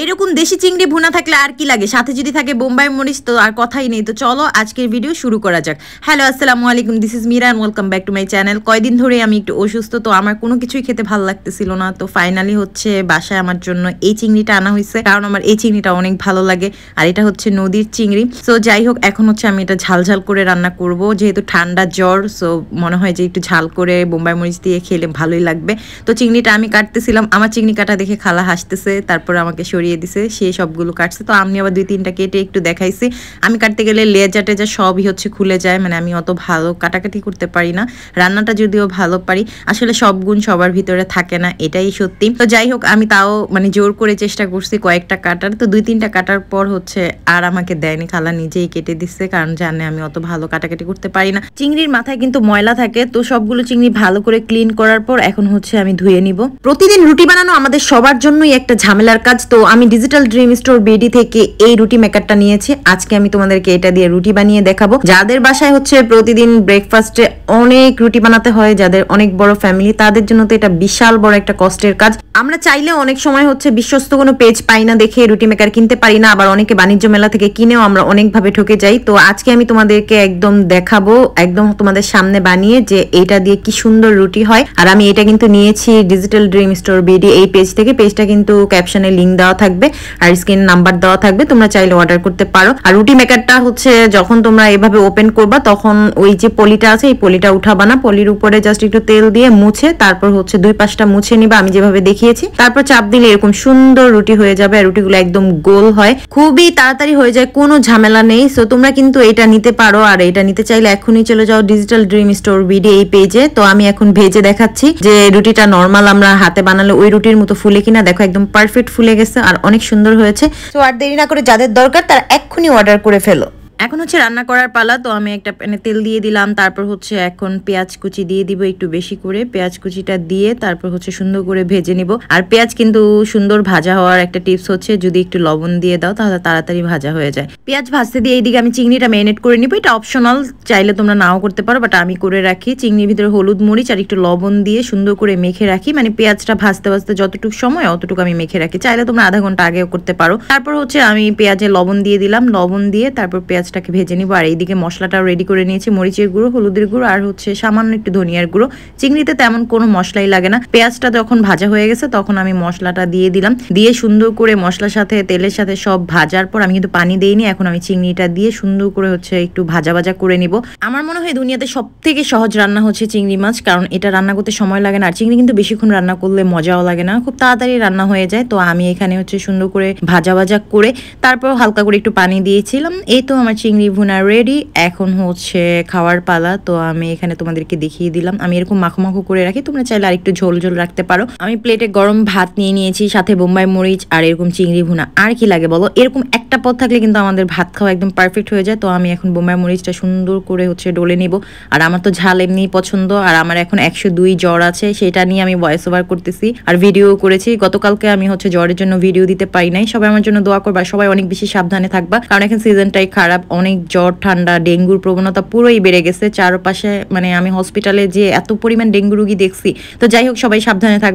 এরকম দেশি চিংড়ি ভুনা থাকলে আর কি লাগে সাথে যদি থাকে বোম্বাই মরিচ তো আর কথাই নেই তো চলো আজকের ভিডিও শুরু করা যাক হ্যালো আসসালামু আলাইকুম this is Mira and welcome back to my channel কয়দিন ধরে আমি একটু অসুস্থ তো আমার কোনো কিছুই খেতে ভালো লাগতেছিল না তো ফাইনালি হচ্ছে বাসায় আমার জন্য এই চিংড়িটা আনা হয়েছে কারণ আমার এই চিংড়িটা অনেক ভালো লাগে আর এটা হচ্ছে নদীর চিংড়ি সো যাই হোক এখন হচ্ছে আমি এটা ঝালঝাল করে রান্না করব যেহেতু ঠান্ডা জ্বর সো মনে হয় যে একটু ঝাল করে বোম্বাই মরিচ দিয়ে খেলে ভালোই লাগবে তো চিংড়িটা আমি কাটতেছিলাম আমার চিংড়ি কাটা দেখে খালা হাসতেছে তারপর আমাকে শরীর সরিয়ে দিছে সে সবগুলো কাটছে তো আমি আবার দুই তিনটা কেটে একটু দেখাইছি আমি কাটতে গেলে লেজা টেজা সবই হচ্ছে খুলে যায় মানে আমি অত ভালো কাটাকাটি করতে পারি না রান্নাটা যদিও ভালো পারি আসলে সব গুণ সবার ভিতরে থাকে না এটাই সত্যি তো যাই হোক আমি তাও মানে জোর করে চেষ্টা করছি কয়েকটা কাটার তো দুই তিনটা কাটার পর হচ্ছে আর আমাকে দেয়নি খালা নিজেই কেটে দিচ্ছে কারণ জানে আমি অত ভালো কাটাকাটি করতে পারি না চিংড়ির মাথায় কিন্তু ময়লা থাকে তো সবগুলো চিংড়ি ভালো করে ক্লিন করার পর এখন হচ্ছে আমি ধুয়ে নিব প্রতিদিন রুটি বানানো আমাদের সবার জন্যই একটা ঝামেলার কাজ তো আমি ডিজিটাল ড্রিম স্টোর বেডি থেকে এই রুটি মেকারটা নিয়েছি আজকে আমি তোমাদেরকে এটা দিয়ে রুটি বানিয়ে দেখাবো যাদের বাসায় হচ্ছে প্রতিদিন ব্রেকফাস্টে অনেক রুটি বানাতে হয় যাদের অনেক বড় ফ্যামিলি তাদের জন্য তো এটা বিশাল বড় একটা কষ্টের কাজ আমরা চাইলে অনেক সময় হচ্ছে বিশ্বস্ত কোনো পেজ পাই না দেখে রুটি মেকার কিনতে পারি না আবার অনেকে বাণিজ্য মেলা থেকে কিনেও আমরা অনেকভাবে ঠকে যাই তো আজকে আমি তোমাদেরকে একদম দেখাবো একদম তোমাদের সামনে বানিয়ে যে এটা দিয়ে কি সুন্দর রুটি হয় আর আমি এটা কিন্তু নিয়েছি ডিজিটাল ড্রিম স্টোর বিডি এই পেজ থেকে পেজটা কিন্তু ক্যাপশনে লিঙ্ক দেওয়া দেওয়া থাকবে আর স্ক্রিন নাম্বার দেওয়া থাকবে তোমরা চাইলে অর্ডার করতে পারো আর রুটি মেকারটা হচ্ছে যখন তোমরা এভাবে ওপেন করবা তখন ওই যে পলিটা আছে এই পলিটা উঠাবা না পলির উপরে জাস্ট একটু তেল দিয়ে মুছে তারপর হচ্ছে দুই পাশটা মুছে নিবা আমি যেভাবে দেখিয়েছি তারপর চাপ দিলে এরকম সুন্দর রুটি হয়ে যাবে আর রুটিগুলো একদম গোল হয় খুবই তাড়াতাড়ি হয়ে যায় কোনো ঝামেলা নেই সো তোমরা কিন্তু এটা নিতে পারো আর এটা নিতে চাইলে এখনই চলে যাও ডিজিটাল ড্রিম স্টোর বিডি এই পেজে তো আমি এখন ভেজে দেখাচ্ছি যে রুটিটা নর্মাল আমরা হাতে বানালে ওই রুটির মতো ফুলে কিনা দেখো একদম পারফেক্ট ফুলে গেছে আর অনেক সুন্দর হয়েছে তো আর দেরি না করে যাদের দরকার তারা এক্ষুনি অর্ডার করে ফেলো এখন হচ্ছে রান্না করার পালা তো আমি একটা প্যানে তেল দিয়ে দিলাম তারপর হচ্ছে এখন পেঁয়াজ কুচি দিয়ে দিব একটু বেশি করে পেঁয়াজ কুচিটা দিয়ে তারপর হচ্ছে সুন্দর করে ভেজে নিব আর পেঁয়াজ কিন্তু সুন্দর ভাজা হওয়ার একটা টিপস হচ্ছে যদি একটু লবণ দিয়ে দাও তাহলে তাড়াতাড়ি ভাজা হয়ে যায় পেঁয়াজ ভাজতে দিয়ে এইদিকে আমি চিংড়িটা ম্যারিনেট করে নিব এটা অপশনাল চাইলে তোমরা নাও করতে পারো বাট আমি করে রাখি চিংড়ির ভিতরে হলুদ মরিচ আর একটু লবণ দিয়ে সুন্দর করে মেখে রাখি মানে পেঁয়াজটা ভাজতে ভাজতে যতটুকু সময় অতটুকু আমি মেখে রাখি চাইলে তোমরা আধা ঘন্টা আগেও করতে পারো তারপর হচ্ছে আমি পেঁয়াজে লবণ দিয়ে দিলাম লবণ দিয়ে তারপর পেঁয়াজ পেঁয়াজটাকে ভেজে নিব আর এইদিকে মশলাটাও রেডি করে নিয়েছি মরিচের গুঁড়ো হলুদের গুঁড়ো আর হচ্ছে সামান্য একটু ধনিয়ার গুঁড়ো চিংড়িতে তেমন কোনো মশলাই লাগে না পেঁয়াজটা যখন ভাজা হয়ে গেছে তখন আমি মশলাটা দিয়ে দিলাম দিয়ে সুন্দর করে মশলার সাথে তেলের সাথে সব ভাজার পর আমি কিন্তু পানি দিইনি এখন আমি চিংড়িটা দিয়ে সুন্দর করে হচ্ছে একটু ভাজা ভাজা করে নিব আমার মনে হয় দুনিয়াতে সব থেকে সহজ রান্না হচ্ছে চিংড়ি মাছ কারণ এটা রান্না করতে সময় লাগে না আর চিংড়ি কিন্তু বেশিক্ষণ রান্না করলে মজাও লাগে না খুব তাড়াতাড়ি রান্না হয়ে যায় তো আমি এখানে হচ্ছে সুন্দর করে ভাজা ভাজা করে তারপর হালকা করে একটু পানি দিয়েছিলাম এই তো আমার চিংড়ি ভুনা রেডি এখন হচ্ছে খাওয়ার পালা তো আমি এখানে তোমাদেরকে দেখিয়ে দিলাম আমি এরকম মাখো মাখো করে রাখি তোমরা চাইলে আরেকটু ঝোল ঝোল রাখতে পারো আমি প্লেটে গরম ভাত নিয়ে নিয়েছি সাথে বোম্বাই মরিচ আর এরকম চিংড়ি ভুনা আর কি লাগে বলো এরকম একটা পথ থাকলে কিন্তু আমাদের ভাত খাওয়া একদম পারফেক্ট হয়ে যায় তো আমি এখন বোম্বাই মরিচটা সুন্দর করে হচ্ছে ডলে নেব আর আমার তো ঝাল এমনিই পছন্দ আর আমার এখন একশো দুই জ্বর আছে সেটা নিয়ে আমি ভয়েস ওভার করতেছি আর ভিডিও করেছি গতকালকে আমি হচ্ছে জ্বরের জন্য ভিডিও দিতে পারি নাই সবাই আমার জন্য দোয়া করবা সবাই অনেক বেশি সাবধানে থাকবা কারণ এখন সিজনটাই খারাপ অনেক জ্বর ঠান্ডা ডেঙ্গুর প্রবণতা পুরোই বেড়ে গেছে চারপাশে মানে আমি হসপিটালে যে এত পরিমাণ ডেঙ্গু রুগী দেখছি তো যাই হোক সবাই সাবধানে থাকবে